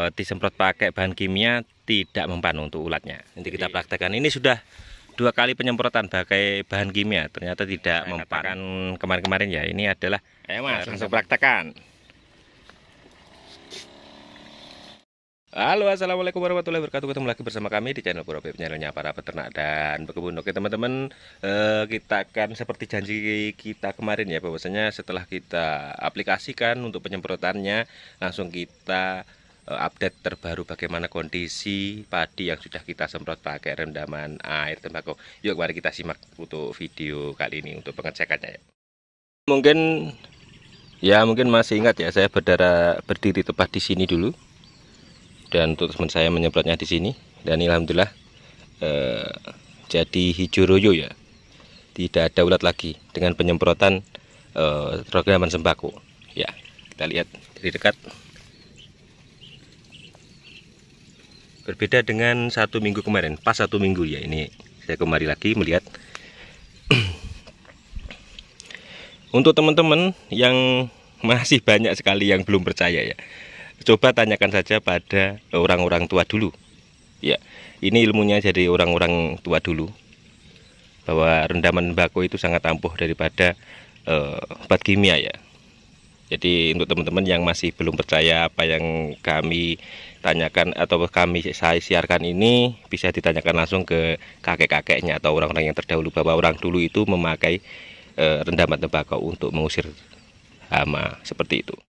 Eh, disemprot pakai bahan kimia tidak mempan untuk ulatnya. Nanti kita praktekkan. Ini sudah dua kali penyemprotan pakai bahan kimia ternyata tidak Saya mempan. Kemarin-kemarin ya ini adalah Ayo mas, langsung praktekan. Halo assalamualaikum warahmatullahi wabarakatuh ketemu lagi bersama kami di channel Purabaya penyalurnya para peternak dan pekebun Oke teman-teman eh, kita akan seperti janji kita kemarin ya bahwasanya setelah kita aplikasikan untuk penyemprotannya langsung kita Eh, update terbaru bagaimana kondisi padi yang sudah kita semprot pakai rendaman air tembakau. Yuk mari kita simak untuk video kali ini untuk pengecekannya. Ya. Mungkin ya mungkin masih ingat ya saya berdara berdiri tepat di sini dulu dan untuk teman saya menyemprotnya di sini dan alhamdulillah eh, jadi hijau royo ya tidak ada ulat lagi dengan penyemprotan eh, programan sembako ya kita lihat dari dekat berbeda dengan satu minggu kemarin pas satu minggu ya ini saya kembali lagi melihat untuk teman-teman yang masih banyak sekali yang belum percaya ya coba tanyakan saja pada orang-orang tua dulu ya ini ilmunya jadi orang-orang tua dulu bahwa rendaman bako itu sangat ampuh daripada uh, kimia ya jadi untuk teman-teman yang masih belum percaya apa yang kami tanyakan atau kami saya siarkan ini bisa ditanyakan langsung ke kakek-kakeknya atau orang-orang yang terdahulu bahwa orang dulu itu memakai e, rendaman tembakau untuk mengusir hama seperti itu.